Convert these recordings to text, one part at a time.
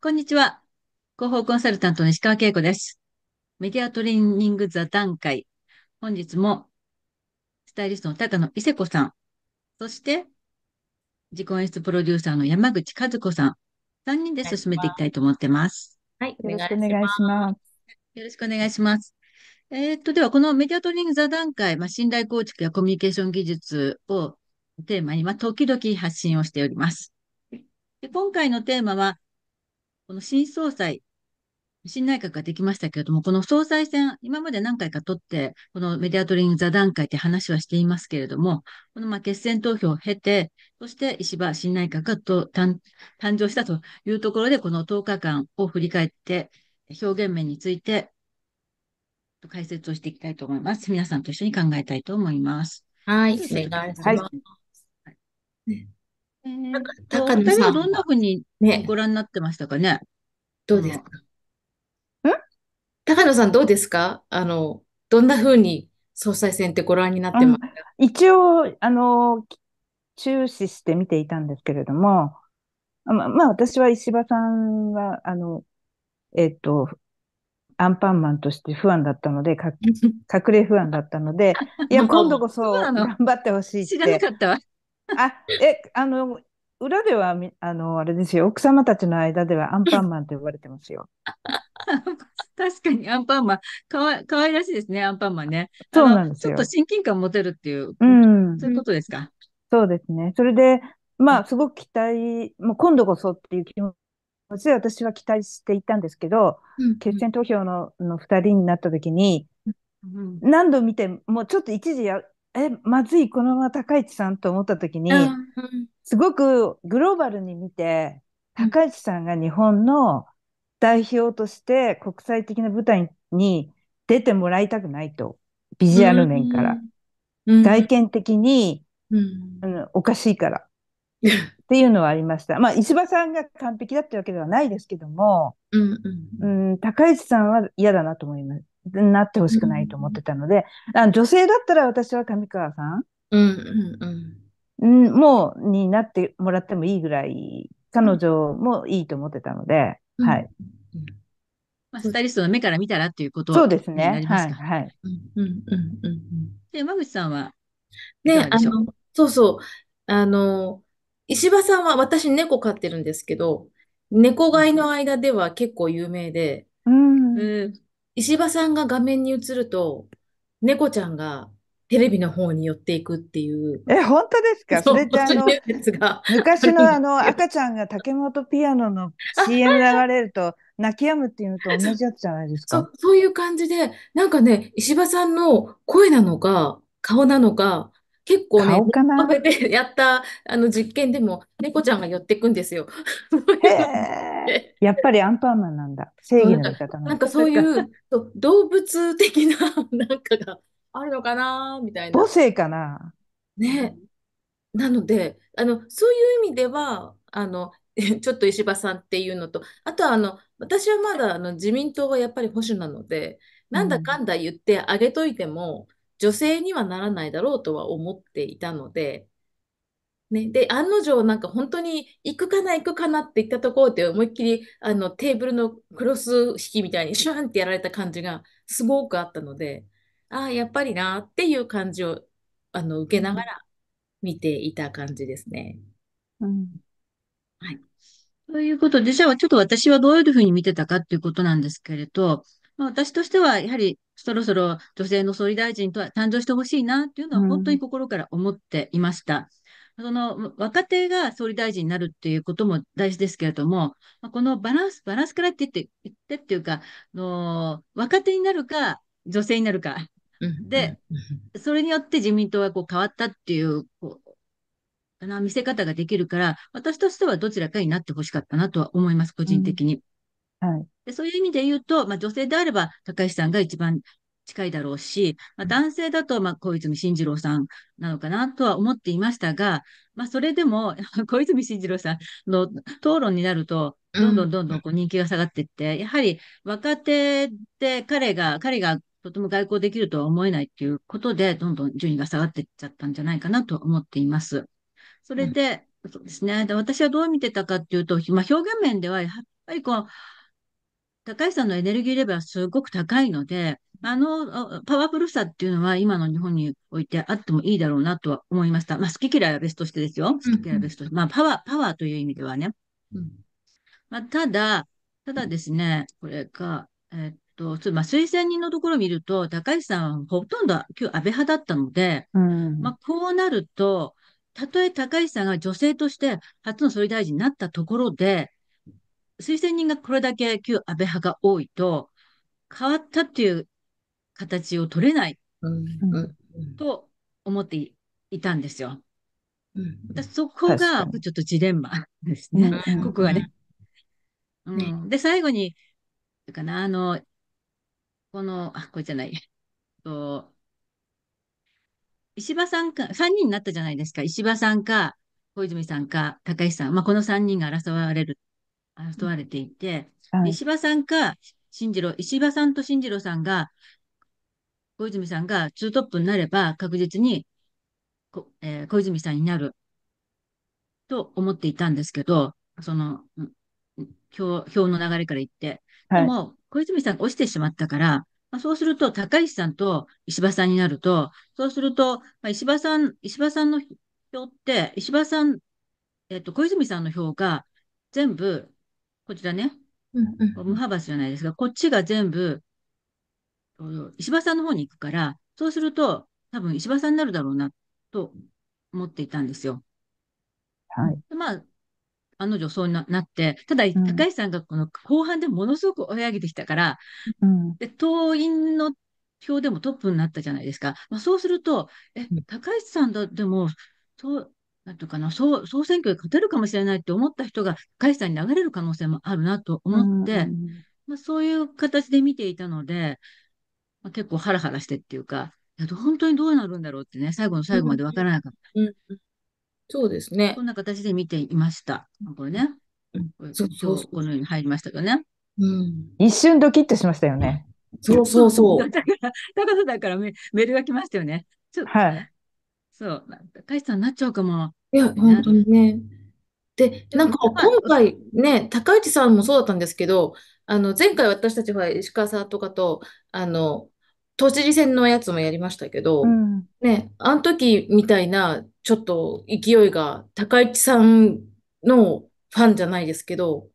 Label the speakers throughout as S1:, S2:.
S1: こんにちは。広報コンサルタントの石川恵子です。メディアトレーニング座談会。本日も、スタイリストの高野伊勢子さん、そして、自己演出プロデューサーの山口和子さん、3人で進めていきたいと思ってます。はい、よろしくお願いします。よろしくお願いします。えー、っと、では、このメディアトレーニング座談会、まあ、信頼構築やコミュニケーション技術をテーマに、まあ、時々発信をしております。で今回のテーマは、この新総裁、新内閣ができましたけれども、この総裁選、今まで何回か取って、このメディアトリング座談会って話はしていますけれども、このまあ決選投票を経て、そして石破新内閣がと誕生したというところで、この10日間を振り返って、表現面について解説をしていきたいと思います。皆さんと一緒に考えたいと思います。
S2: はい、お願いします。はい、なんか
S1: 高野さん。どんなふうにご
S2: 覧になってましたかね。ねどうですか、うん、高野さんどうですかあの、どんなふうに総裁選ってご覧になってますか
S3: 一応、あの、注視して見ていたんですけれども、ま、まあ私は石破さんは、あの、えっ、ー、と、アンパンマンとして不安だったので、か 隠れ不安だったので、いや、今度こそ頑張ってほしいって。知らなかったわ。あ、え、あの、裏ではみ、あの、あれですよ、奥様たちの間ではアンパンマンと呼ばれてますよ。
S1: 確かにアンパンマン、かわかわいらしいですね、アンパンマンね。そうなんですよ。ちょっと親近感持てるっていう、うん、そういうことですか。
S3: そうですね。それで、まあ、すごく期待、もう今度こそっていう気持ちで私は期待していたんですけど、うんうん、決選投票のの2人になった時に、うんうん、何度見てもうちょっと一時や、え、まずい、このまま高市さんと思った時に、うんうんすごくグローバルに見て、高市さんが日本の代表として国際的な舞台に出てもらいたくないと、ビジュアル面から。うん外見的に、うん、うん、おかしいから。っていうのはありました。まあ、石破さんが完璧だってわけではないですけども、うんうん高市さんは嫌だなと思います。なってほしくないと思ってたので、あの女性だったら私は上川さん、うんうんうん、んもうになってもらってもいいぐらい、彼女もいいと思ってたので、うん、はい。
S1: まあ、スタイリストの目から見たらっていうことそうですね。は
S3: い、はい。うんうんうんうん。
S2: で、山口さんはね、あの、そうそう。あの、石破さんは、私猫飼ってるんですけど、猫飼いの間では結構有名で、うん、石破さんが画面に映ると、猫ちゃんがテレビの方に寄っていくっていう。え、本
S3: 当ですかそれってあの、
S2: 昔のあの
S3: 赤ちゃんが竹本ピアノの CM 流れると泣き止むっていうのと同じやつじゃないですか。そういう感じ
S2: で、なんかね、石破さんの声なのか、顔なのか、結構ね、食かて やったあの実験でも猫ちゃんが寄ってくんですよ。
S3: やっぱりアンパンマンなんだ。正義の味方なんだ。なんかそういう
S2: 動物的ななんかがあるのかなみたいな。母
S3: 性かな
S2: ね。なので、あの、そういう意味では、あの、ちょっと石破さんっていうのと、あとはあの、私はまだあの自民党はやっぱり保守なので、なんだかんだ言ってあげといても、女性にはならないだろうとは思っていたので、ね、で、案の定、なんか本当に行くかな、行くかなって言ったところで、思いっきりあのテーブルのクロス引きみたいにシュワンってやられた感じがすごくあったので、ああ、やっぱりなっていう感じをあの受けながら見ていた感じですね。うん。い。というこ
S1: とで、じゃあちょっと私はどういうふうに見てたかっていうことなんですけれど、まあ、私としてはやはりそろそろ女性の総理大臣とは誕生してほしいなっていうのは本当に心から思っていました。うん、その若手が総理大臣になるっていうことも大事ですけれども、このバランス、バランスからって言って、言ってっていうか、の若手になるか、女性になるか、で、それによって自民党はこう変わったっていう、こう、な見せ方ができるから、私としてはどちらかになってほしかったなとは思います、個人的に。うん、はい。で、そういう意味で言うと、まあ女性であれば高橋さんが一番近いだろうし、まあ、男性だと、まあ、小泉進次郎さんなのかなとは思っていましたが、まあ、それでも、小泉進次郎さんの討論になると、どんどんどんどんこう人気が下がっていって、やはり若手で彼が、彼がとても外交できるとは思えないっていうことで、どんどん順位が下がっていっちゃったんじゃないかなと思っています。それで、うん、そうですね。で私はどう見てたかっていうと、まあ、表現面では、やっぱりこう、高橋さんのエネルギーレベルはすごく高いので、あの、パワフルさっていうのは今の日本においてあってもいいだろうなとは思いました。まあ、好き嫌いは別としてですよ。好き嫌いは別として。まあ、パワー、パワーという意味ではね。うん、まあ、ただ、ただですね、これが、えー、っと、まあ、推薦人のところを見ると、高市さんほとんど今日安倍派だったので、うん、まあ、こうなると、たとえ高市さんが女性として初の総理大臣になったところで、推薦人がこれだけ旧安倍派が多いと、変わったっていう形を取れないと思っていたんですよ。うん、そこがちょっとジレンマですね、ここがね。うん、で、最後に、かな、あの、この、あ、これじゃない。と石破さんか、3人になったじゃないですか。石破さんか、小泉さんか、高市さん。まあ、この3人が争われる、争われていて、はい、石破さんか、新次郎、石破さんと新次郎さんが、小泉さんがツートップになれば確実にこ、えー、小泉さんになると思っていたんですけど、その、表の流れから言って。でも、小泉さんが落ちてしまったから、まあ、そうすると、高市さんと石破さんになると、そうすると、まあ、石破さん、石破さんの票って、石破さん、えっと、小泉さんの票が全部、こちらね、うんうん、無派閥じゃないですか、こっちが全部、石破さんの方に行くから、そうすると、多分石破さんになるだろうな、と思っていたんですよ。はい。まあ、案の定そうなって、ただ、高橋さんがこの後半でものすごく追い上げてきたから、うん、で党員の票でもトップになったじゃないですか。まあ、そうすると、え、高橋さんだでも、そうなんていうかな、総総選挙で勝てるかもしれないって思った人が、高橋さんに流れる可能性もあるなと思って、うん、まあ、そういう形で見ていたので、まあ、結構ハラハラしてっていうか、本当にどうなるんだろうってね、最後の最後まで分からなかった。うんうんそうですね。こんな形で見ていました。これね。そうそうこのように入りましたよね。
S3: うん、一瞬ドキッとしましたよね。そうそうそう。だ
S1: から、高さだからメメールが来ましたよね。ちょっと、はい。そう、高橋さ
S2: んになっちゃうかも。いや、本当にね。で、なんか今回ね、高市さんもそうだったんですけど、あの、前回私たちは石川さんとかと、あの、都知事選のやつもやりましたけど、うん、ね、あの時みたいなちょっと勢いが、高市さんのファンじゃないですけど、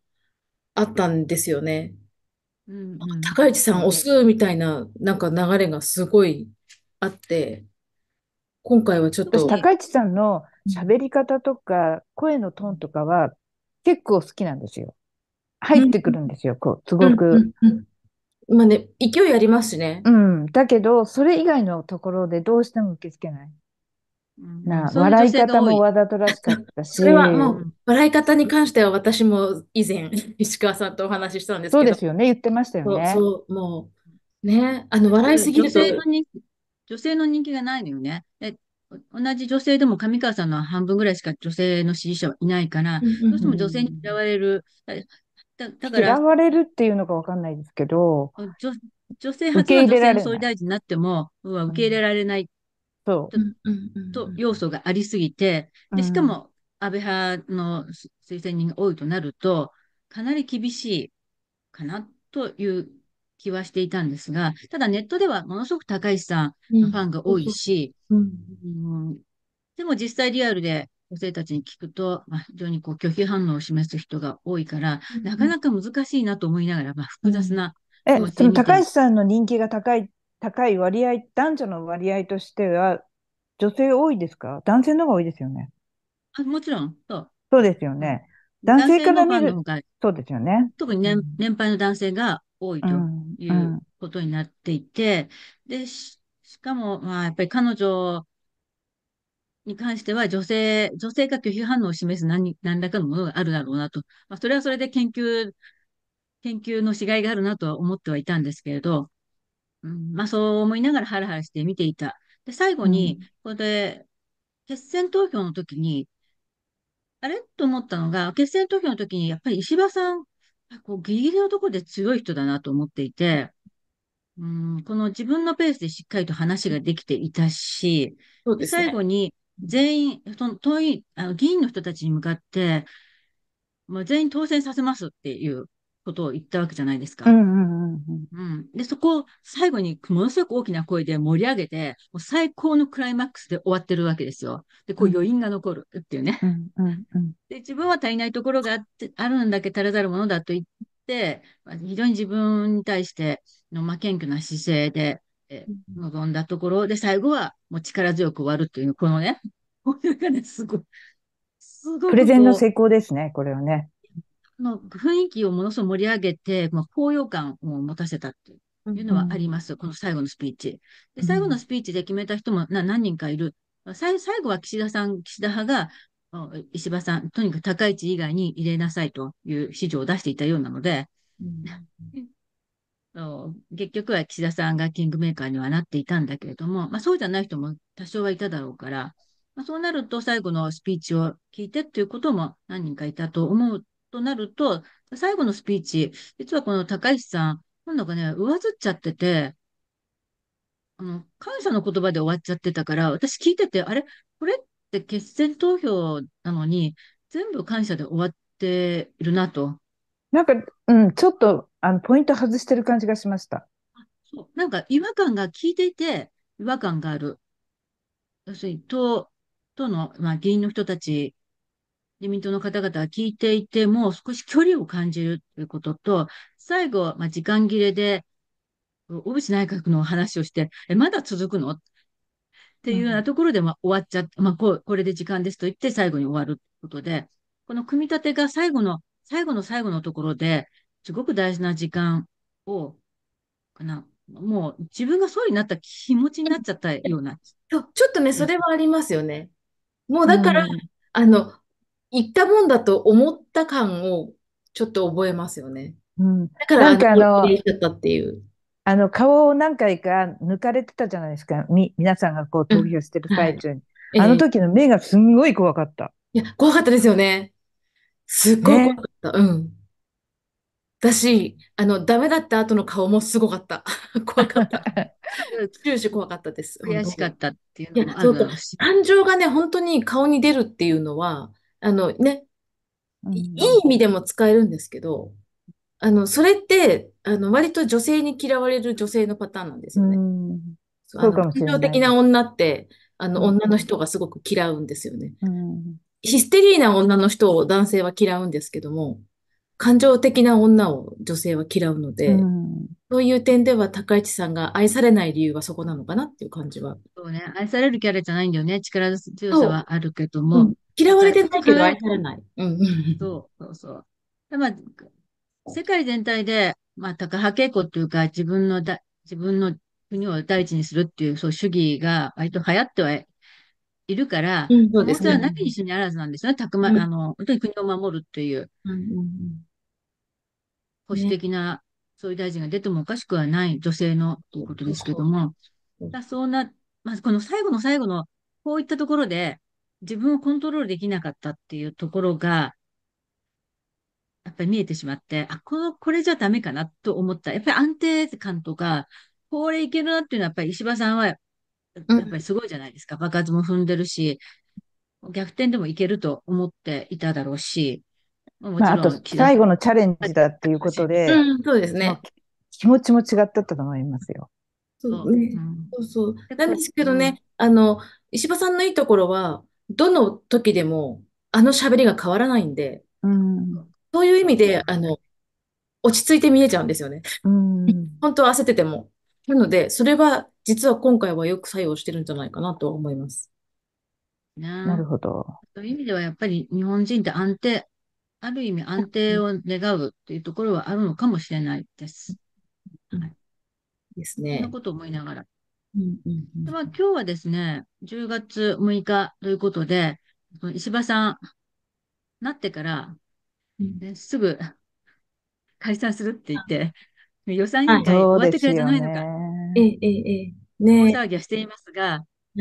S2: あったんですよね。うん、うん、高市さん押すみたいな、なんか流れがすごいあって、
S3: 今回はちょっと。高市さんの喋り方とか、声のトーンとかは結構好きなんですよ。入ってくるんですよ、うん、こう、すごく。まあね、勢いありますしね。うん。だけど、それ以外のところでどうしても受け付けない。な笑い方もわ
S2: ざとらしかっ
S3: たし。それはも
S2: う、笑い方に関しては私も以前、石川さんとお話ししたんですけど。そうですよね、言ってましたよね。そう、もう、ね、あの、笑いすぎると。女性の
S1: 人女性の人気がないのよね。え同じ女性でも上川さんの半分ぐらいしか女性の支持者はいないから、どうしても女性に嫌われる。だだから嫌わ
S3: れるっていうのかわかんないですけど、
S1: 女性初の女性総理大臣になっても、受け入れられないそう。と要素がありすぎて、でしかも安倍派の推薦人が多いとなると、かなり厳しいかなという気はしていたんですが、ただネットではものすごく高市さんのファンが多いし、でも実際リアルで女性たちに聞くと、まあ、非常にこう拒否反応を示す人が多いから、うん、なかなか難しいなと思いながら、まあ、複雑な、
S3: うん。え、その高橋さんの人気が高いっ高い割合、男女の割合としては、女性多いですか男性の方が多いですよね。
S1: あもちろん、そう。
S3: そうですよね。男性から見る。そうですよね。
S1: 特に年、年配の男性が多いということになっていて、うんうん、で、しかも、まあ、やっぱり彼女に関しては、女性、女性が拒否反応を示す何何らかのものがあるだろうなと。まあ、それはそれで研究、研究のしがいがあるなとは思ってはいたんですけれど、うん、まあそう思いながらハラハラして見ていた。で、最後うん。に、これで、決選投票の時に、あれと思ったのが、決選投票の時に、やっぱり石破さん、こうギリギリのところで強い人だなと思っていて、うん、この自分のペースでしっかりと話ができていたし、そうで最後に全員、その党い、あの議員の人たちに向かって、ま全員当選させますっていう、ことを言ったわけじゃないですか。で、そこを最後にものすごく大きな声で盛り上げて、もう最高のクライマックスで終わってるわけですよ。で、こう余韻が残るっていうね。で、自分は足りないところがあって、あるんだけ足らざるものだと言って、まあ、非常に自分に対しての、まあ、謙虚な姿勢で、え臨んだところで、最後はもう力強く終わるという、このね、これ
S3: がね、すごい、すごい。プレゼンの成功ですね、これはね。の雰
S1: 囲気をものすごく盛り上げて、まあ、高揚感を持たせたっていう。のはあります。うん、この最後のスピーチ。で、最後のスピーチで決めた人も何人かいる。最後は岸田さん、岸田派が石破さん、とにかく高市以外に入れなさいという指示を出していたようなので、うん、結局は岸田さんがキングメーカーにはなっていたんだけれども、まあ、そうじゃない人も多少はいただろうから、まあ、そうなると最後のスピーチを聞いてということも何人かいたと思うとなると、最後のスピーチ、実はこの高石さん、なんだかね、上ずっちゃってて、あの、感謝の言葉で終わっちゃってたから、私聞いてて、あれこれって決選投票なのに、全部感謝で終わっているなと。
S3: なんか、うん、ちょっと、あの、ポイント外してる感じがしました。
S1: そうなんか、違和感が聞いていて、違和感がある。要するに、党、党の、まあ、議員の人たち自民党の方々は聞いていても少し距離を感じるということと、最後、まあ、時間切れで、小渕内閣の話をして、え、まだ続くのっていうようなところで、まあ、終わっちゃって、まあ、これで時間ですと言って最後に終わることで、この組み立てが最後の、最後の最後のところで、すごく大事な時間を、かな、もう自分
S2: が総理になった気持ちになっちゃったような。ちょっとね、それはありますよね。もうだから、うん、あの、行ったもんだと思った感をちょっと覚えますよね。うん、だから、なんかあの、
S3: あの顔を何回か抜かれてたじゃないですか。み、皆さんがこう投票してる最中に。うんはい、あの時の目がすんごい怖かった。えー、い
S2: や、怖かったですよね。すっごい怖か
S3: った。ね、うん。
S2: だし、あの、ダメだった後の顔もすごかった。怖かった。終始怖かったです。悔しかったっていうのもあるう感情がね、本当に顔に出るっていうのは、あのね、いい意味でも使えるんですけど、あの、それって、あの、割と女性に嫌われる女性のパターンなんですよね。
S3: そうかもしれない。的
S2: な女って、あの、女の人がすごく嫌うんですよね。ヒステリーな女の人を男性は嫌うんですけども、感情的な女を女性は嫌うので、うん、そういう点では高市さんが愛されない理由はそこなのかなっていう感じは。そうね、愛されるキャラじゃないんだよね。力強さはあるけども、
S1: 嫌われてないけど愛され
S2: ない。そうそうそ
S1: う。まあ、世界全体で、まあ、高波派傾向っていうか、自分のだ、自分の国を第一にするっていう、そう主義が割と流行ってはいるから、うん、そうですね。なきにしにあらずなんですね。たくま、うん、あの、本当に国を守るっていう、うん保守的な、そういう大臣が出てもおかしくはない女性のということですけども、だそうな、まあ、この最後の最後の、こういったところで、自分をコントロールできなかったっていうところが、やっぱり見えてしまって、あ、この、これじゃダメかなと思った。やっぱり安定感とか、これいけるなっていうのは、やっぱり石破さんは、やっぱりすごいじゃないですか。爆発も踏んでるし、逆転でもいけると思っていただろうし、もちろん、まあ、最後の
S3: チャレンジだっていうことで、うん、そうですね。気持ちも違ったと思いますよ。そうね。うん、
S2: そうそう。なんですけどね、うん、あの、石破さんのいいところは、どの時でも、あの喋りが変わらないんで、うん、そういう意味で、あの、落ち着いて見えちゃうんですよね。うん、本当は焦ってても。なので、それは実は今回はよく作用してるんじゃないかなと思います。なるほど。
S1: そういう意味ではやっぱり日本人って安定、ある意味安定を願うっていうところはあるのかもしれないです。はい、ですね。そんなことを思いながら。うんうんうん、今日はですね、10月6日ということで、石破さん、なってから、ね、すぐ解散するって言って、予算委員会終わってくれじゃないのか。ええええ、ね、大騒ぎはしていますが、はい、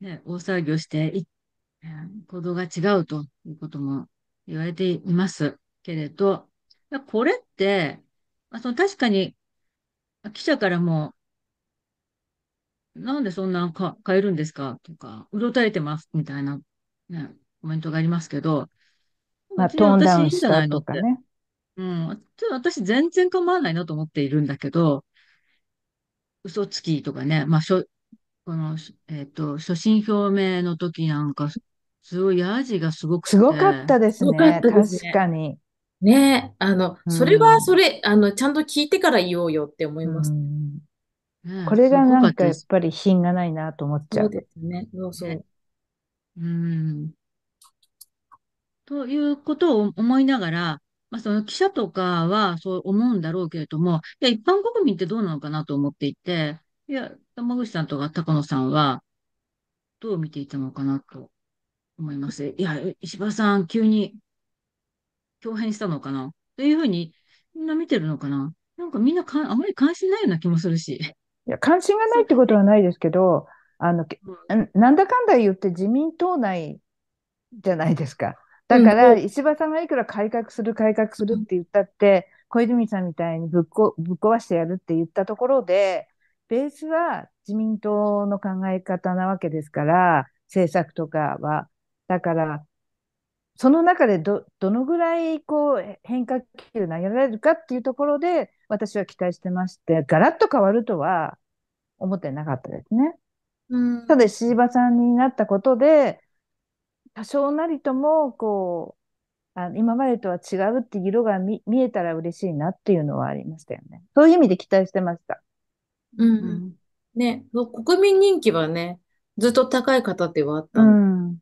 S1: ね、大騒ぎをしてい、行動が違うということも言われていますけれど、これって、まあ、その確かに記者からもなんでそんなか買えるんですかとか、うろたえてますみたいな、ね、コメントがありますけど、
S2: まあ、トーンダウンしたとかね。う
S1: ん。私全然構わないなと思っているんだけど、嘘つきとかね、まあ、しょ、この、えっ、ー、と、所信表明の時なん
S3: か、
S2: すごい、ヤジがすごくすごかったですね。かすね確かに。ねあの、うん、それはそれ、あの、ちゃんと聞いてから言おうよって思います。うん
S3: これがなんかやっぱり品がないなと思っちゃう。そうですね。そうそう。うん。
S1: ということを思いながら、まあ、その記者とかはそう思うんだろうけれども、いや、一般国民ってどうなのかなと思っていて、いや、玉口さんとか高野さんは、どう見ていたのかなと思います。いや、石破さん、急に、共変したのかなというふうに、みんな見てるのかななんかみんなかあまり関心ないような気もするし。
S3: いや、関心がないってことはないですけど、あの、なんだかんだ言って自民党内じゃないですか。だから、石破さんがいくら改革する、改革するって言ったって、小泉さんみたいにぶっこぶっ壊してやるって言ったところで、ベースは自民党の考え方なわけですから、政策とかは。だから、その中でど、どのぐらいこう変化球投げられるかっていうところで、私は期待してまして、ガラッと変わるとは思ってなかったですね。うん、ただ、石場さんになったことで、多少なりとも、こう、あ今までとは違うって色が見えたら嬉しいなっていうのはありましたよね。そういう意味で期待してました。うん。
S2: うん、ね、国民人気はね、ずっと高い方ではあったの。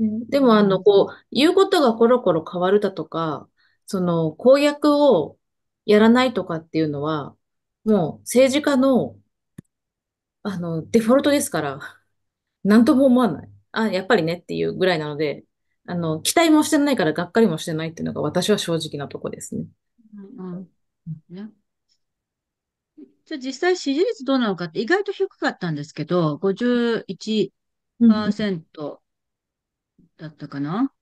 S2: うん、でも、あの、こう、言うことがコロコロ変わるだとか、その公約をやらないとかっていうのは、もう政治家の、あの、デフォルトですから、なんとも思わない。あ、やっぱりねっていうぐらいなので、あの、期待もしてないから、がっかりもしてないっていうのが私は正直なとこですね。
S1: うん、うんね、じゃあ実際支持率どうなのかって意外と低かったんですけど、51%だったかな。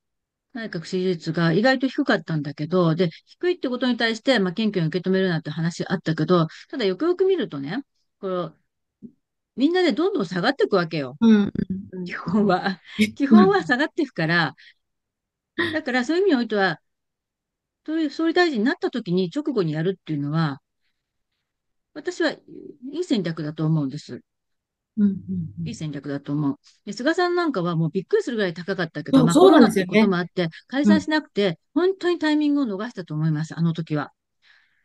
S1: 内閣支持率が意外と低かったんだけど、で、低いってことに対して、まあ、謙虚に受け止めるなって話あったけど、ただよくよく見るとね、このみんなでどんどん下がっていくわけよ。うん、基本は。基本は下がっていくから、だからそういう意味においては、そううい総理大臣になった時に直後にやるっていうのは、私はいい戦略だと思うんです。うんうんうん、いい戦略だと思う。で、菅さんなんかはもうびっくりするぐらい高かったけど、まあ、コロナってこともあって、解散しなくて、本当にタイミングを逃したと思います、あの時は。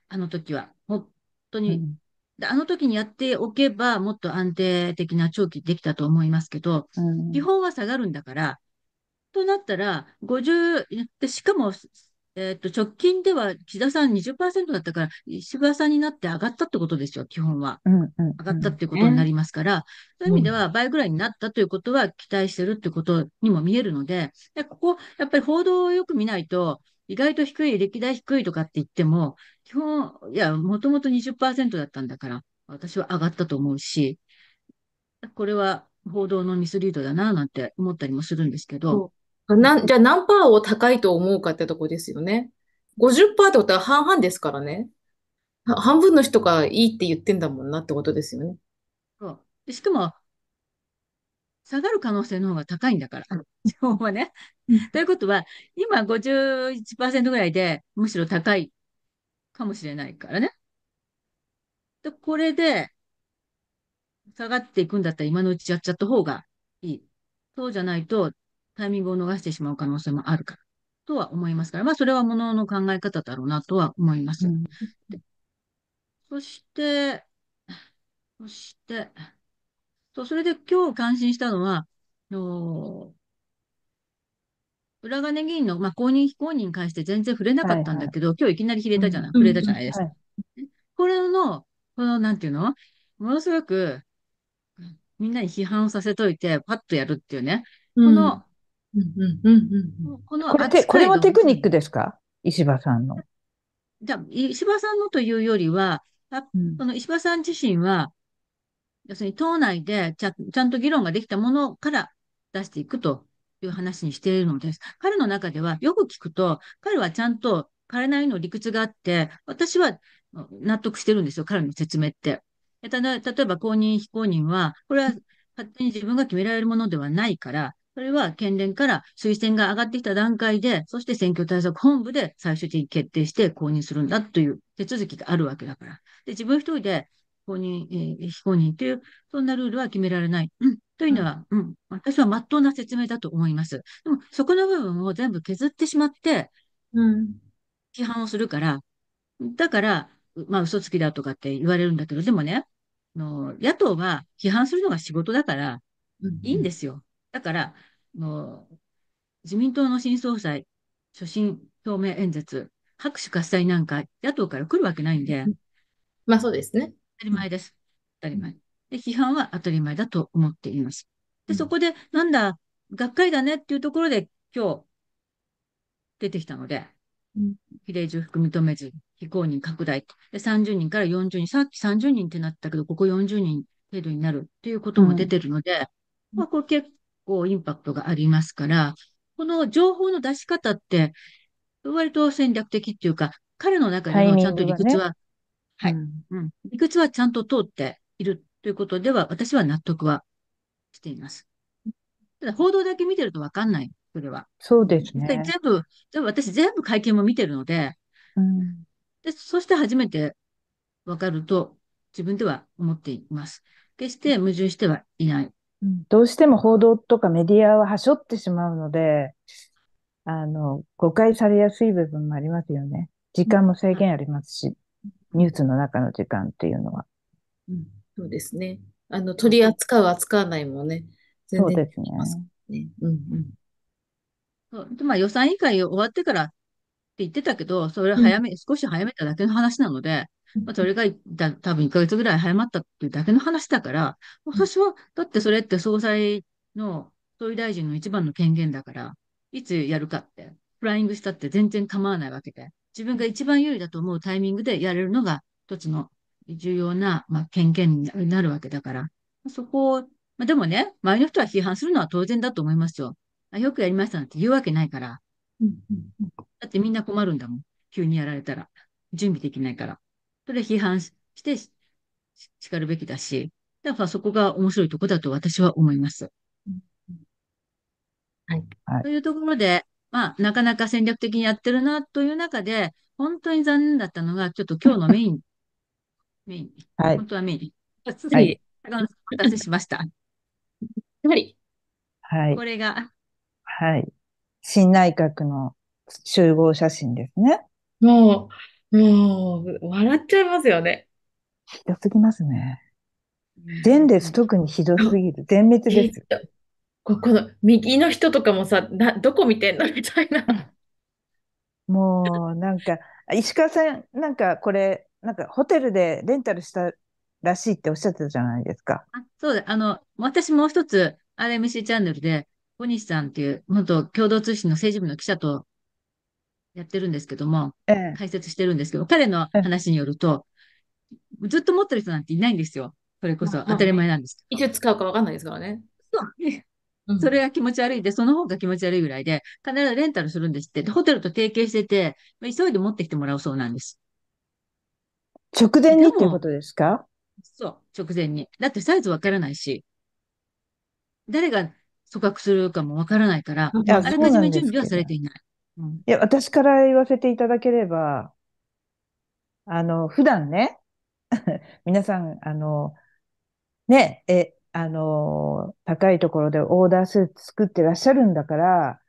S1: あの時は。本当に、うんあの時にやっておけば、もっと安定的な長期できたと思いますけど、うん、基本は下がるんだから、となったら、50、で、しかも、えっと、直近では岸田さん20%だったから、石破さんになって上がったってことですよ、基本は。上がったっていうことになりますから、そういう意味では倍ぐらいになったということは期待してるってことにも見えるので、でここ、やっぱり報道をよく見ないと、意外と低い、歴代低いとかって言っても、基本、いや、もともと20%だったんだから、私は上がったと
S2: 思うし、これは報道のミスリードだな、なんて思ったりもするんですけど、なじゃあ何パーを高いと思うかってとこですよね。50%ってことは半々ですからね。半分の人がいいって言ってんだもんなってことですよね。
S1: そうでしかも、下がる可能性の方が高いんだから、日本はね。ということは、今51%ぐらいで、むしろ高いかもしれないからね。で、これで、下がっていくんだったら今のうちやっちゃった方がいい。そうじゃないと、タイミングを逃してしまう可能性もあるから、とは思いますから、まあ、それはものの考え方だろうなとは思います。うん、そして、そして、そそれで今日感心したのは、裏金議員の、まあ、公認非公認に関して全然触れなかったんだけど、はいはい、今日いきなり触れたじゃない、うん、れたじゃないですか。うんはい、これの、この、なんていうのものすごく、みんなに批判をさせといて、パッとやるっていうね。この、
S3: これこれもテクニックですか石破さんの。
S1: じゃ石破さんのというよりは、その石破さん自身は、要するに党内でちゃちゃんと議論ができたものから出していくという話にしているのです。彼の中では、よく聞くと、彼はちゃんと彼なりの理屈があって、私は納得してるんですよ、彼の説明って。ただ、例えば公認、非公認は、これは勝手に自分が決められるものではないから、それは県連から推薦が上がってきた段階で、そして選挙対策本部で最終的に決定して公認するんだという手続きがあるわけだから。で、自分一人で公認、えー、非公認という、そんなルールは決められない。うん、というのは、うん、私は真っ当な説明だと思います。でも、そこの部分を全部削ってしまって、うん、批判をするから、だから、まあ、嘘つきだとかって言われるんだけど、でもね、の野党は批判するのが仕事だから、いいんですよ。だから、もう自民党の新総裁、所信表明演説、拍手喝采なんか野党から来るわけないんで、まあそうですね。当たり前です。当たり前。で、批判は当たり前だと思っています。で、そこで、なんだ、学会だねっていうところで、今日、出てきたので、比例重複認めず、非公認拡大で、30人から40人、さっき30人ってなったけど、ここ40人程度になるっていうことも出てるので、うん、まあ、これ結構インパクトがありますから、この情報の出し方って、割と戦略的っていうか、彼の中でのちゃんと理屈は、はい、うん、理屈はちゃんと通っているということでは、私は納得はしています。ただ、報道だけ見てるとわかんない、それは。
S3: そうですね。全
S1: 部、全部私全部会見も見てるので、うん、でそして初めてわかると自分では思っています。決して矛盾してはいない
S3: どうしても報道とかメディアははしょってしまうので、あの、誤解されやすい部分もありますよね。時間も制限ありますし、ニュースの中の時間っていうのは。
S2: うん、そうですね。あの、取り扱う、扱わないもね、
S3: 全然、ね、そうですね。うん
S1: うん。まあ、予算委員会終わってからって言ってたけど、それ早め、うん、少し早めただけの話なので、まあ、それがだ多分1ヶ月ぐらい早まったっていうだけの話だから、私は、だってそれって総裁の総理大臣の一番の権限だから、いつやるかって、フライングしたって全然構わないわけで、自分が一番有利だと思うタイミングでやれるのが一つの重要な、まあ、権限になるわけだから、そこを、まあ、でもね、周りの人は批判するのは当然だと思いますよ。あよくやりましたなんて言うわけないから。だってみんな困るんだもん。急にやられたら。準備できないから。それ批判してしかるべきだし、だからそこが面白いとこだと私は思います。はい。というところで、まあ、なかなか戦略的にやってるなという中で、本当に残念だったのが、ちょっと今日のメイン、メイン、はい、本当はメイン。はい、お待たせしました。やはり、はい。これが。
S3: はい。新内閣の集合写真ですね。もう、もう、笑っちゃいますよね。ひどすぎますね。全です、特にひどすぎる。全滅です。ここの
S2: 右の人とかもさ、などこ見てんのみたいな。
S3: もう、なんか、石川さん、なんかこれ、なんかホテルでレンタルしたらしいっておっしゃってたじゃないですか。あ
S1: そうだ、あの、私もう一つ、RMC チャンネルで、小西さんっていう元共同通信の政治部の記者とやってるんですけども、ええ、解説してるんですけど、彼の話によると、ずっと持ってる人なんていないんですよ。それこそ当たり前なんです
S2: いつ使うかわかんないですからね。そう。それが気持ち悪いで、その方が
S1: 気持ち悪いぐらいで、必ずレンタルするんですって、ホテルと提携してて、急いで持ってきてもらうそう
S3: なんです。直前にってことですか
S1: そう、直前に。だってサイズわからないし、誰が組閣するかもわからないか
S3: ら、あらかじめ準備はされていない。うん、いや、私から言わせていただければ、あの、普段ね、皆さん、あの、ね、え、あの、高いところでオーダースーツ作ってらっしゃるんだから、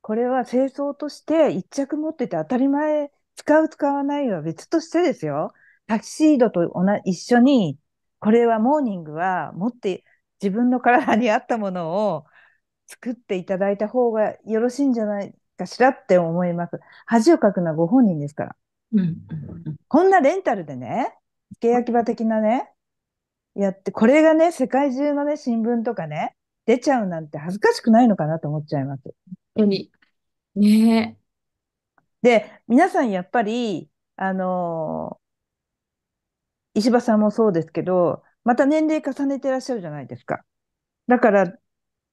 S3: これは清掃として一着持ってて当たり前、使う使わないは別としてですよ。タキシードと同一緒に、これはモーニングは持って自分の体に合ったものを作っていただいた方がよろしいんじゃないかしらって思います。恥をかくのはご本人ですから。うん、こんなレンタルでね、付け焼き場的なね、やって、これがね、世界中のね、新聞とかね、出ちゃうなんて恥ずかしくないのかなと思っちゃいます。本当に。ねで、皆さんやっぱり、あのー、石破さんもそうですけど、また年齢重ねてらっしゃるじゃないですか。だから、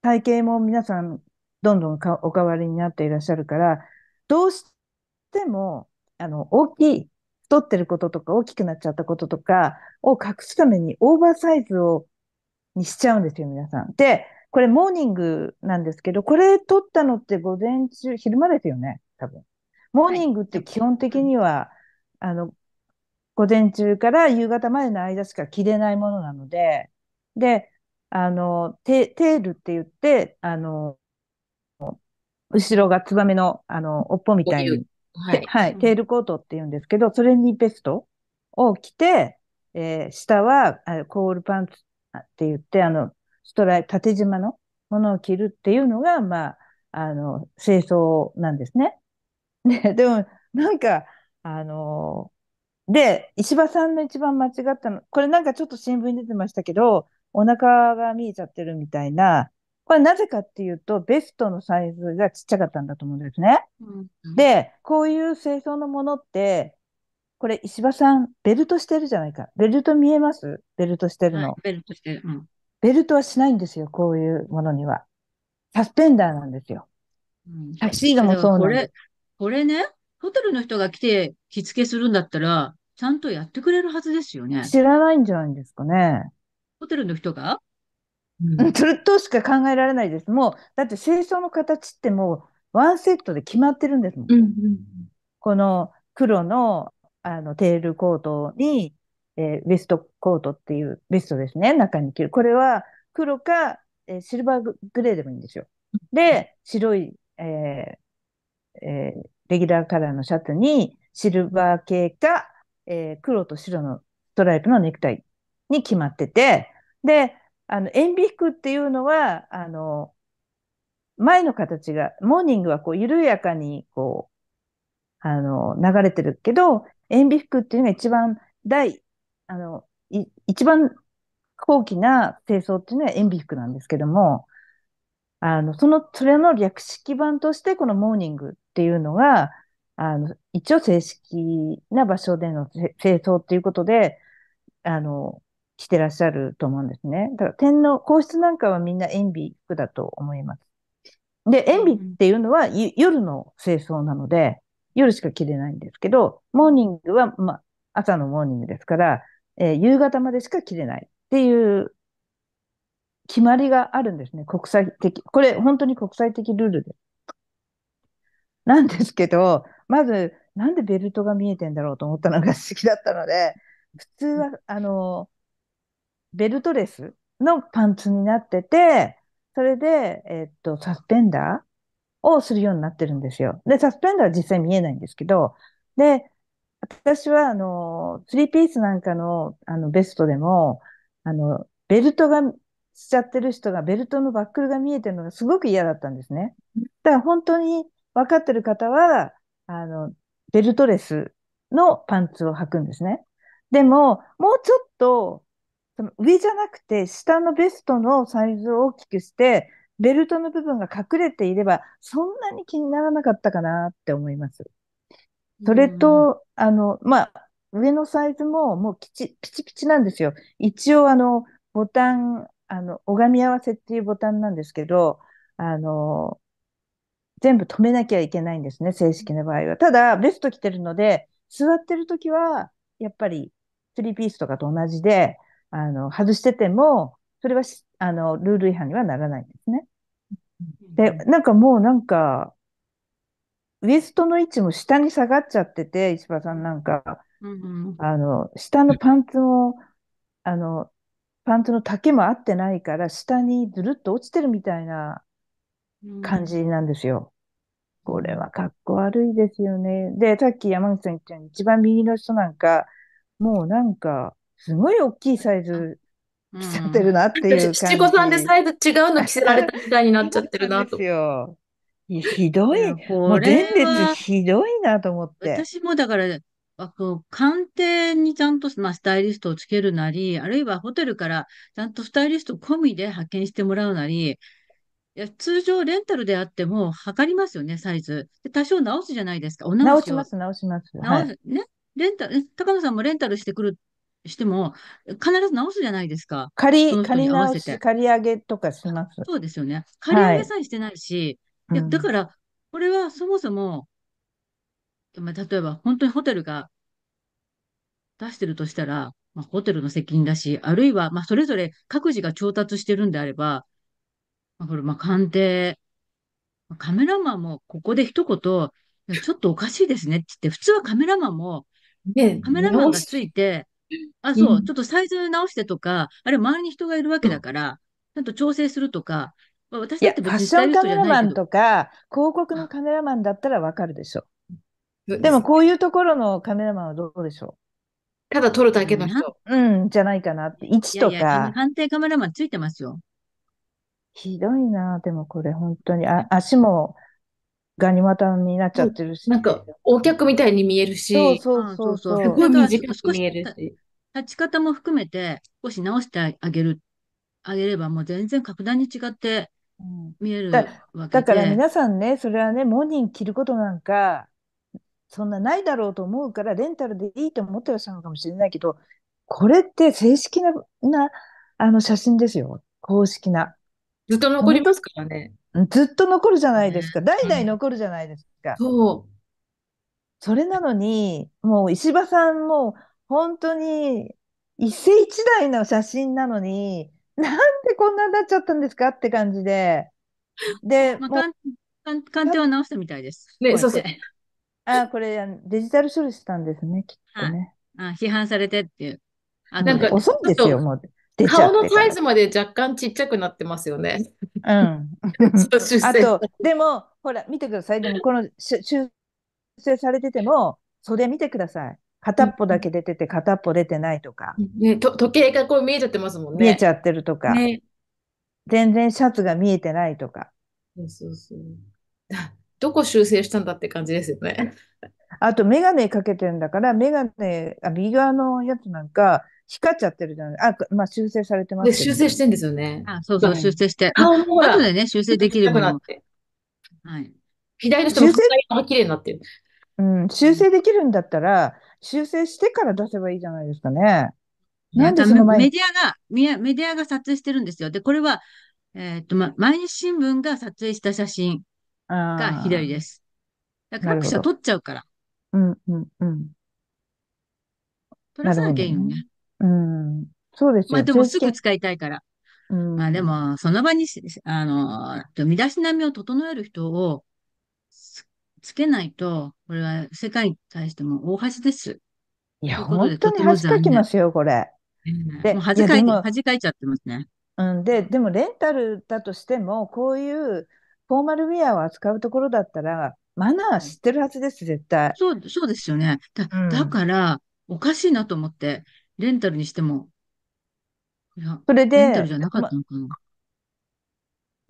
S3: 体型も皆さんどんどんお変わりになっていらっしゃるから、どうしても、あの、大きい、太ってることとか、大きくなっちゃったこととかを隠すために、オーバーサイズを、にしちゃうんですよ、皆さん。で、これ、モーニングなんですけど、これ撮ったのって午前中、昼間ですよね、多分。モーニングって基本的には、はい、あの、午前中から夕方までの間しか着れないものなので、で、あの、テテールって言って、あの、後ろがツバメの、あの、尾っぽみたいに、はい、はい、テールコートって言うんですけど、それにベストを着て、えー、下はコールパンツって言って、あの、ストライ、縦縞のものを着るっていうのが、まあ、あの、清掃なんですね。で、でも、なんか、あのー、で、石破さんの一番間違ったの、これなんかちょっと新聞に出てましたけど、お腹が見えちゃってるみたいな、これなぜかっていうと、ベストのサイズがちっちゃかったんだと思うんですね。うん、で、こういう清掃のものって、これ石破さん、ベルトしてるじゃないか。ベルト見えますベルトしてるの、はい、
S1: ベルトしてる、うん。
S3: ベルトはしないんですよ、こういうものには。サスペンダーなんですよ。タクシードもそうなんで
S1: す。これ、これね、ホテルの人が来て着付けするんだったら、ちゃんとやってくれるはずですよね。知
S3: らないんじゃないんですかね。
S1: ホテルの人が
S3: うん、としか考えられないです。もう、だって清掃の形ってもう、ワンセットで決まってるんですもん。うんうん、この黒のあのテールコートに、えー、ベストコートっていうベストですね、中に着る。これは黒か、えー、シルバーグレーでもいいんですよ。で、白い、えーえー、レギュラーカラーのシャツに、シルバー系か、えー、黒と白のストライプのネクタイに決まってて、で、あの、塩ビ服っていうのは、あの、前の形が、モーニングはこう緩やかにこう、あの、流れてるけど、塩ビ服っていうのが一番大、あの、い一番高貴な清掃っていうのは塩ビ服なんですけども、あの、その、それの略式版として、このモーニングっていうのが、あの、一応正式な場所での清掃っていうことで、あの、してらっしゃると思うんですね。だから天皇、皇室なんかはみんな塩ビ服だと思います。で、塩ビっていうのは、夜の清掃なので、夜しか着れないんですけど、モーニングは、まあ、朝のモーニングですから、えー、夕方までしか着れないっていう決まりがあるんですね。国際的。これ本当に国際的ルールです。なんですけど、まず、なんでベルトが見えてんだろうと思ったのが好きだったので、普通は、あの、ベルトレスのパンツになってて、それで、えー、っと、サスペンダーをするようになってるんですよ。で、サスペンダーは実際見えないんですけど、で、私は、あの、スリーピースなんかの、あの、ベストでも、あの、ベルトがしちゃってる人が、ベルトのバックルが見えてるのがすごく嫌だったんですね。だから本当に分かってる方は、あの、ベルトレスのパンツを履くんですね。でも、もうちょっとその上じゃなくて、下のベストのサイズを大きくして、ベルトの部分が隠れていれば、そんなに気にならなかったかなって思います。それと、あの、まあ、上のサイズももうきち、ピチピチなんですよ。一応、あの、ボタン、あの、拝み合わせっていうボタンなんですけど、あの、全部止めなきゃいけないんですね、正式な場合は。ただ、ベスト着てるので、座ってるときは、やっぱり、スリーピースとかと同じで、あの、外してても、それはあの、ルール違反にはならないんですね。で、なんかもうなんか、ウエストの位置も下に下がっちゃってて、石破さんなんか、あの、下のパンツも、あの、パンツの丈も合ってないから、下にずるっと落ちてるみたいな感じなんですよ。これはかっこ悪いですよね。で、さっき山口さん言ったように、一番右の人なんか、もうなんか、すごい大きいサイズ着ちゃってるなっていう七五三でサ
S2: イズ違うの着せられたみたいになっちゃってるなと。
S3: ひどい。いもう前列ひどいなと思って。私
S2: もだから、
S1: あう鑑定にちゃんと、まあ、スタイリストをつけるなり、あるいはホテルからちゃんとスタイリスト込みで派遣してもらうなり、いや通常レンタルであっても測りますよね、サイズ。で多少直すじゃないですか。直し直します、
S3: 直します。直す、はい、
S1: ね。レンタル、高野さんもレンタルしてくるしても、必ず直すじゃないですか。
S3: 借り、借り直し、借り上げとかします。そうですよね。借り上げさ
S1: えしてないし、はい、いやだから、これはそもそも、まあ、例えば本当にホテルが出してるとしたら、まあ、ホテルの責任だし、あるいは、まあ、それぞれ各自が調達してるんであれば、まあ、これ、まあ、鑑定、カメラマンもここで一言、ちょっとおかしいですねって言って、普通はカメラマンも、カメラマンがついて、あ、そう、ちょっとサイズ直してとか、あれ、周りに人がいるわけだから、ちゃんと調整するとか、まあ、私だってファッションカメラマンと
S3: か、広告のカメラマンだったらわかるでしょう。でも、こういうところのカメラマンはどうでしょうただ撮るだけの人。うん、じゃないかなって。位置とか。いやいや
S1: 判定カメラマンついてますよ。
S3: ひどいな、でもこれ本当に。あ足もガニ股になっちゃってるし。なんか、お客みたいに見えるし、そ
S1: うそうそう。すごい短く見えるし。立ち方も含めて、少し直してあげる、あげれば、もう全然格段に違って見えるわけで、
S3: うん、だから皆さんね、それはね、モーニング着ることなんか、そんなないだろうと思うから、レンタルでいいと思ってらっしゃるのかもしれないけど、これって正式な、なあの写真ですよ。公式な。ずっと残りますからね。ずっと残るじゃないですか。代々残るじゃないですか。そう。それなのに、もう石破さんも本当に一世一代の写真なのに、なんでこんなになっちゃったんですかって感じで。で、まあ、
S1: 鑑鑑定は直したみたいです。ね、そうそう。
S3: あ、これデジタル処理したんですね、きっとね。
S2: あ批判されてっていう。あなんか遅いですよ、も
S3: う。出ちゃって。顔のサイズ
S2: まで若干ちっちゃくなってますよね。
S3: うん。あと、でも、ほら、見てください。でも、この修正されてても、袖見てください。片っぽだけ出てて、片っぽ出てないとか。ね、と時計がこう見えちゃってますもんね。見えちゃってるとか。ね、全然シャツが見えてないとか。そうそうそう。
S2: どこ修正したんだって感じですよね。
S3: あと、メガネかけてるんだから、メガネ、あ右側のやつなんか、光っちゃってるじゃない。あ、まあ、修正されてます、ね、修正してんですよね。あそうそう、修正
S2: して。あ、も後でね、修正できるって。はい。左の人もが綺麗になってる。
S3: うん、修正できるんだったら、修正してから出せばいいじゃないですかね。なんでその前メディ
S1: アがメ、メディアが撮影してるんですよ。で、これは、えー、っと、ま、毎日新聞が撮影した写真が左です。だから各社撮っちゃうから。
S3: うん、うん、うん。撮らさなきゃいいのね。うん。そうですよまあでもすぐ使
S1: いたいから。うん、まあでも、その場に、あの、身だしなみを整える人をつつけないと、これは世界に対しても大恥で
S3: す。いや、とい本当に恥かきますよ、これ。で、もう恥かい恥かいちゃってますね。うん、で、でもレンタルだとしても、こういうフォーマルウェアを扱うところだったら、マナー知ってるはずです、絶対。そう、そうですよね。だだから、おかしいなと思って、レンタルにしても、いや、それレンタルで、じゃなかったのかな。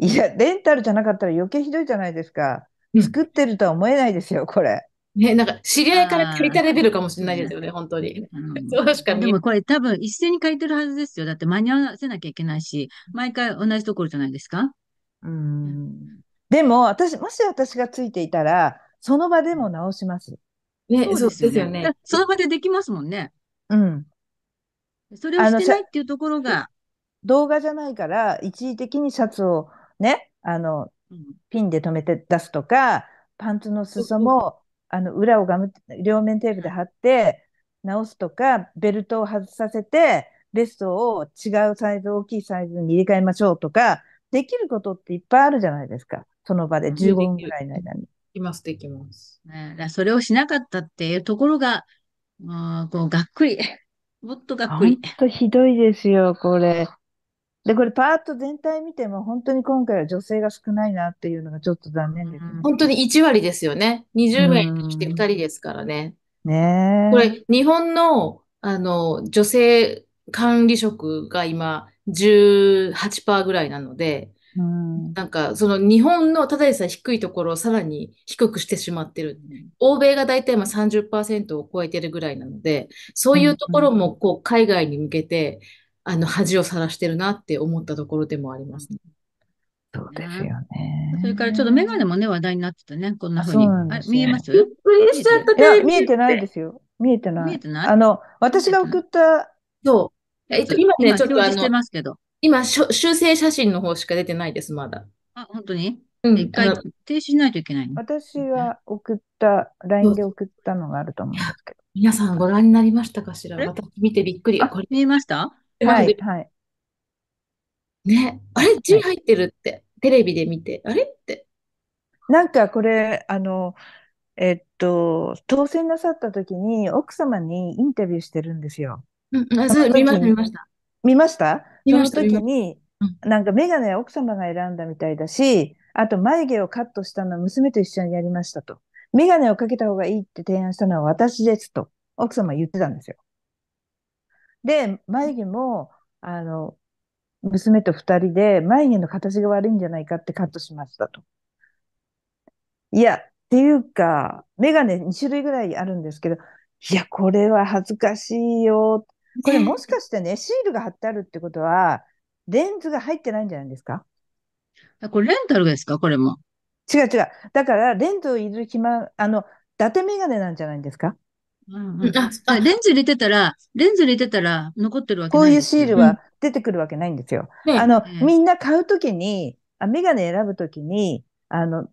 S3: いや、レンタルじゃなかったら余計ひどいじゃないですか。作ってるとは思えないですよ、これ。ね、
S2: なんか知り合いから借りたレベル
S1: かもしれないですよね、本当に。でもこれ多分一斉に書いてるはずですよ。だって間に合わせなきゃいけないし、毎回同じところじゃないですか。うん。
S3: でも、私、もし私がついていたら、その場でも直します。ね、そうですよね。
S1: その場でできますもんね。うん。それをしてないっていうところが。
S3: 動画じゃないから、一時的にシャツをね、あの、ピンで留めて出すとか、パンツの裾も、あの、裏をガム、両面テープで貼って、直すとか、ベルトを外させて、ベストを違うサイズ、大きいサイズに入れ替えましょうとか、できることっていっぱいあるじゃないですか。その場で15分ぐらいの間に。で
S1: きます、できます。ね、それをしなかったっていうところが、
S3: うん、こうがっくり
S1: もっとがっこい
S3: い。ひどいですよ、これ。で、これパート全体見ても、本当に今回は女性が少ないなっていうのがちょっと残念ですね。
S2: 本当に1割ですよね。20名に来て2人ですからね。
S3: ねえ。これ、
S2: 日本の、あの、女性管理職が今18%ぐらいなので、なんかその日本のただでさえ低いところをさらに低くしてしまってる。欧米が大体30%を超えてるぐらいなので、そういうところもこう海外に向けて、あの恥をさらしてるなって思ったところでもあります、ね。そうですよね。それからちょっとメ
S1: ガネもね、話題になってたね、こんなふうに。ね、見えます
S2: びしちゃった見えてないですよ。
S3: 見えてない。見えてないあの、私が送った。そう。今ね、ちょっとあの、
S2: 今、修正写真の方しか出てないです、まだ。あ、本当に
S3: うん、一回停止しないといけないの私は送った、LINE で送ったのがあると思うんですけど。皆さんご覧になりましたかしら私見てびっくり。あ、これ見えましたはい、はい。ね、あれ字入ってるって、テレビで見て、あれって。なんかこれ、あの、えっと、当選なさった時に奥様にインタビューしてるんですよ。うん、あ、そう、見ました、見ました。見ましたその時に、なんかメガネは奥様が選んだみたいだし、あと眉毛をカットしたのは娘と一緒にやりましたと。メガネをかけた方がいいって提案したのは私ですと、奥様言ってたんですよ。で、眉毛も、あの、娘と二人で眉毛の形が悪いんじゃないかってカットしましたと。いや、っていうか、メガネ2種類ぐらいあるんですけど、いや、これは恥ずかしいよ。これもしかしてね、シールが貼ってあるってことは、レンズが入ってないんじゃないですか
S1: これレンタルですかこれも。
S3: 違う違う。だから、レンズを入れる暇、あの、伊達メガネなんじゃないですかうん
S1: うん、ああレンズ入れてたら、レンズ入れてたら残ってるわけこういうシールは
S3: 出てくるわけないんですよ。うん、あの、みんな買うときに、あメガネ選ぶときに、あの、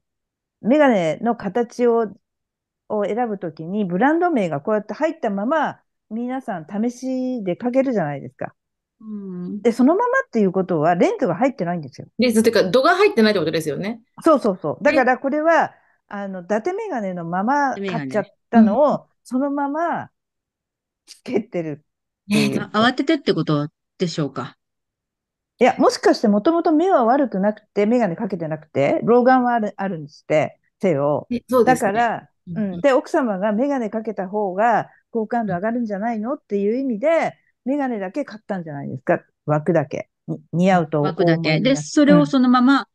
S3: メガネの形をを選ぶときに、ブランド名がこうやって入ったまま皆さん試しでかけるじゃないですか。うん、で、そのままっていうことは、レンズが入ってないんですよ。レンズっていうか、度
S2: が入ってないってことですよね。
S3: そうそうそう。だからこれは、あの、伊達メガネのまま買っちゃったのを、うん、そのままつけてる
S1: て、慌ててってことでしょうか。
S3: いや、もしかしてもともと目は悪くなくて、メガネかけてなくて、老眼はあるあるんですって、手を。ね、だから、うん、で、奥様がメガネかけた方が、好感度上がるんじゃないのっていう意味で、メガネだけ買ったんじゃないですか。枠だけ。似合うと枠だけ。で、それをそのまま、うん、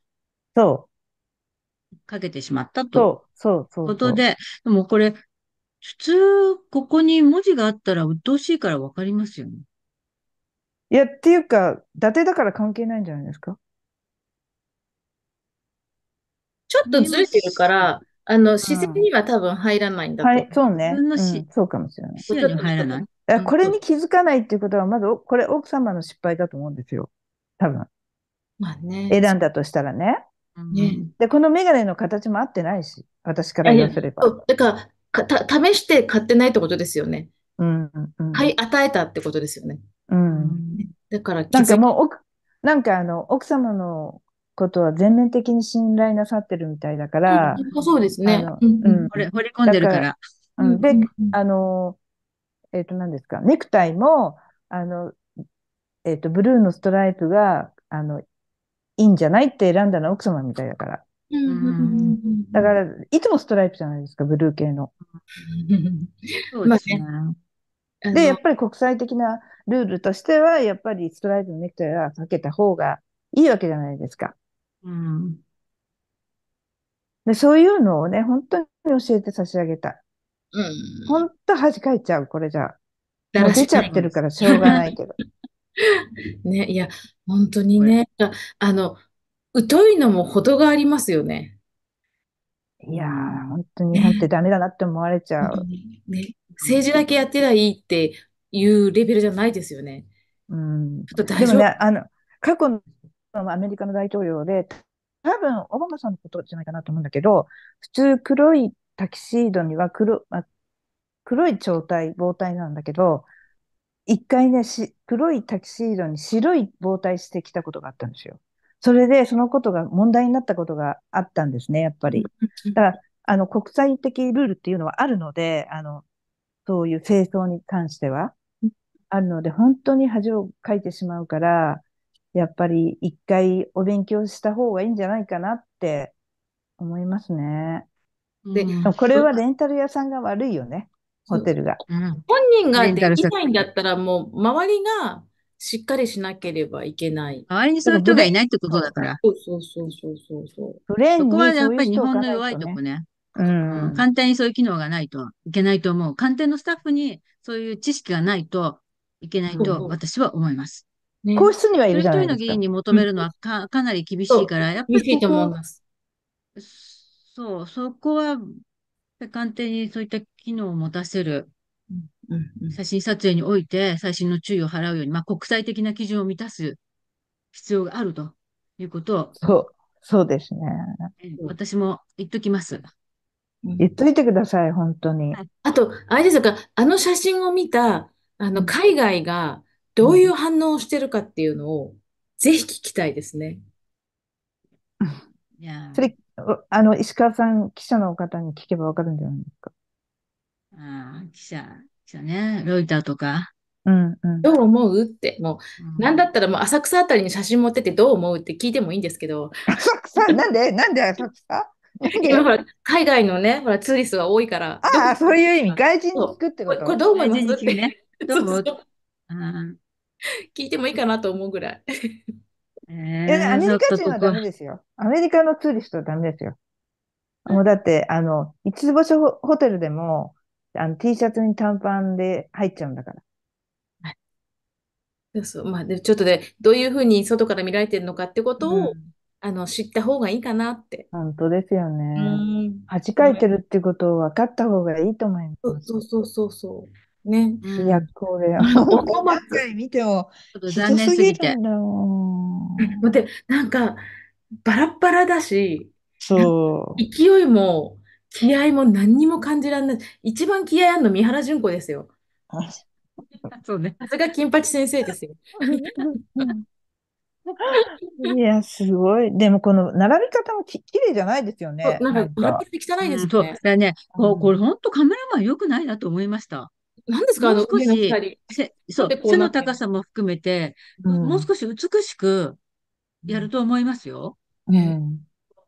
S3: そ
S1: う。かけてしまったと。そう、そう、ことで、でもこれ、普通、ここ
S3: に文字があったら、鬱陶しいからわかりますよね。いや、っていうか、伊達だから関係ないんじゃないですかちょっと
S2: ずれてるから、あの、自然には多分入らないんだと、うん、はい、そ
S3: うね、うん、そうかもしれない。に入らないこれに気づかないっていうことは、まず、これ奥様の失敗だと思うんですよ。多分。まあね。選んだとしたらね。ねで、このメガネの形も合ってないし、私から言わせれば。いやいやだからか試して買ってないってことですよね。うん、うん、はい、与
S2: えたってことですよね。うん。だから、なんかも
S3: う、なんかあの、奥様のことは全面的に信頼なさってるみたいだから。うん、そうですね。うん、掘り込んでるから。うん、で、あの、えっ、ー、と、何ですか、ネクタイも、あの、えっ、ー、と、ブルーのストライプが、あの、いいんじゃないって選んだのは奥様みたいだから。
S2: うん、
S3: だから、いつもストライプじゃないですか、ブルー系の。
S2: そうですね。
S3: で、やっぱり国際的なルールとしては、やっぱりストライプのネクタイはかけた方がいいわけじゃないですか。うん。で、そういうのをね、本当に教えて差し上げたうん。本当恥かいちゃう、これじゃ。出ちゃってるからしょうがないけど。ね、いや、
S2: 本当にね、あの、疎いのも程がありますよね。
S3: いやー、本当に日本ってダメだなって思われちゃう。ね、
S2: 政治だけやってりゃいいっていうレベルじゃないですよね。
S3: うん。ちょっと大丈夫。ね、あの、過去のアメリカの大統領で、多分オバマさんのことじゃないかなと思うんだけど、普通黒いタキシードには黒、ま黒い状体、膨体なんだけど、一回ね黒いタキシードに白い帽体してきたことがあったんですよ。それで、そのことが問題になったことがあったんですね、やっぱり。だから、あの、国際的ルールっていうのはあるので、あの、そういう清掃に関しては、あるので、本当に恥をかいてしまうから、やっぱり一回お勉強した方がいいんじゃないかなって思いますね。で、これはレンタル屋さんが悪いよね、ホテルが。うん、本
S2: 人ができないんだったら、もう周りがしっかりしなければいけない。周りにそういう人がいな
S1: いってことだから。そうそうそうそうそうそそこはやっぱり日本の弱いとこね。うん、簡単にそういう機能がないといけないと思う。官邸のスタッフにそういう知識がないといけないと私は思います。皇室にはいるじゃないですか。一人の議員に求めるのはかかなり厳しいから、やっぱり厳しいと思います。そう、そこは、官邸にそういった機能を持たせる。写真撮影において最新の注意を払うように、まあ、国際的な基準を満たす必要があるということを。
S3: そう、そうですね。
S1: 私も
S2: 言っときます。
S3: 言っといてください、本当に。
S2: あと、あれですか、あの写真を見た、あの、海外が、どういう反応をしてるかっていうのを、ぜひ聞きたいですね。
S3: それ、あの、石川さん、記者の方に聞けばわかるんじゃないですか。
S2: ああ、記者、記者ね、ロイターとか。
S3: うんうん、どう思うって、もう、な、んだったらもう浅草あ
S2: たりに写真持っててどう思うって聞いてもいいんですけど。浅草 なんでなんで浅草 今ほら海外のね、ほらツーリストが多いから。
S3: ああ、そういう意味、外人に聞くってことこれどう思いますっね、
S2: どう思う 聞いてもいいかなと思うぐらい。
S3: えー、アメリカ人はダメですよ。アメリカのツーリストはダメですよ。もうだって、あの、五つ星ホテルでも、あの T シャツに短パンで入っちゃうんだから。
S2: そうそう。まあ、ちょっとで、ね、どういうふうに外から見られてるのかってことを、うん、あの、知った方がいいかなって。
S3: 本当ですよね。恥かいてるってことを分かった方がいいと思います。そうそうそうそう。ね。いや、これ、おこまかい見ても、ちょっと残念すぎて。待
S2: って、なんか、バラッバラだし、そう。勢いも、気合も何にも感じられない。一番気合あるの三原純子ですよ。そうね。さすが金八先生ですよ。
S3: いや、すごい。でも、この並び方もききれいじゃないですよね。なんか、なんか汚いですね。そう
S1: だね。これ、本当カメラマンよくないなと思いました。何ですか、あの、少し、そう、背の高さも含めて、うん、もう少し美しくやると思いますよ。ん、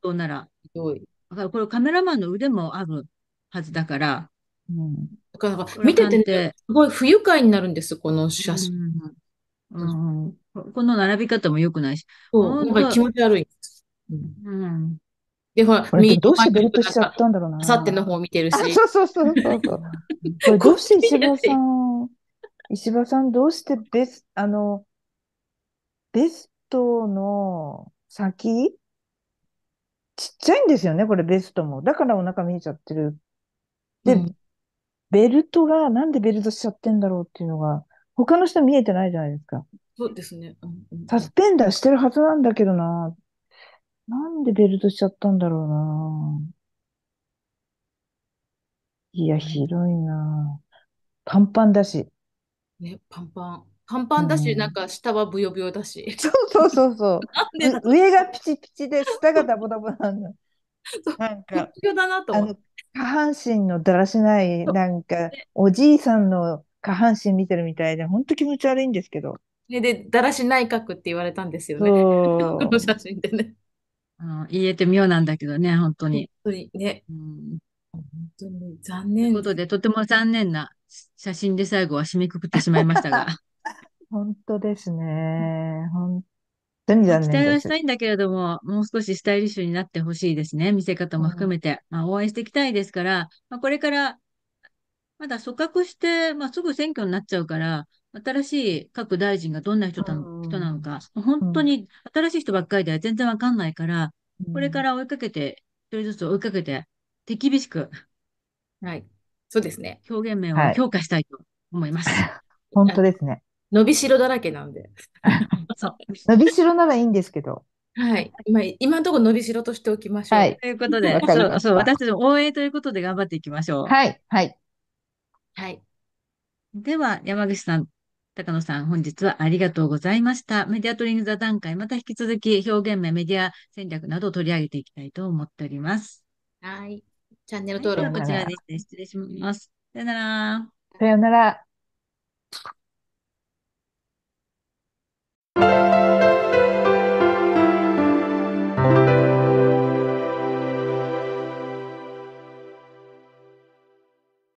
S1: どうなら。だからこれカメラマンの腕もあるはずだから。うん。だから見てて、ね、
S2: すごい不愉快になるんです、この写真。うん、うん、この並び方も良くないし。う、気持ち悪い。
S3: うん、うん
S2: で、ほら、どうしてベルトしちゃったんだろうな。あさっての方を見てるし。そうそう
S3: そうそう これどうして石破さん、石破さんどうしてベス、あの、ベストの先ちっちゃいんですよね、これベストも。だからお腹見えちゃってる。で、うん、ベルトが、なんでベルトしちゃってんだろうっていうのが、他の人見えてないじゃないですか。
S2: そうですね。うんう
S3: ん、サスペンダーしてるはずなんだけどな。なんでベルトしちゃったんだろうな。いや、広いな。パンパンだし。
S2: ね、パンパン。パンパンだし、うんなんか下はブヨブヨだし。そう
S3: そうそうそう。なんで上がピチピチで下がダボダボなんだ。そうなんか、ブだなと思って。下半身のだらしない、なんか、おじいさんの下半身見てるみたいで、ほんと気持ち悪いんですけど。
S2: で、だらし内閣って言われたんですよね。この写真でね。
S3: 言えて妙なんだけどね、本当に。本当
S1: にね。うん、本当に残念。ということで、とても残念な写真で最後は締めくくってしまいましたが。
S3: 本当ですね。本当に残念期待はしたいん
S1: だけれども、もう少しスタイリッシュになってほしいですね。見せ方も含めて。うん、まあ、お会いしていきたいですから、まあ、これから、まだ組閣して、まあ、すぐ選挙になっちゃうから、新しい各大臣がどんな人なのか、本当に新しい人ばっかりで全然わかんないから、これから追いかけて、一人ずつ追い
S2: かけて、手厳しく、はい、そうですね。表現面を強
S1: 化したいと
S3: 思います。はい、本当ですね。
S2: 伸びしろだらけなんで。そう
S3: 伸びしろならいいんですけど。
S2: はい。今、今のところ伸びしろとしておきましょう。はい、ということで、そうそう、私たちの応援ということで頑張っていきましょう。はい。はい。はい。
S1: では、山口さん、高野さん、本日はありがとうございました。メディアトリング座談会、また引き続き表現名、メディア戦略などを取り上げていきたいと思っております。はい。チャンネル登録、はい、こちらです、ね。失礼します。さよなら。
S3: さよなら。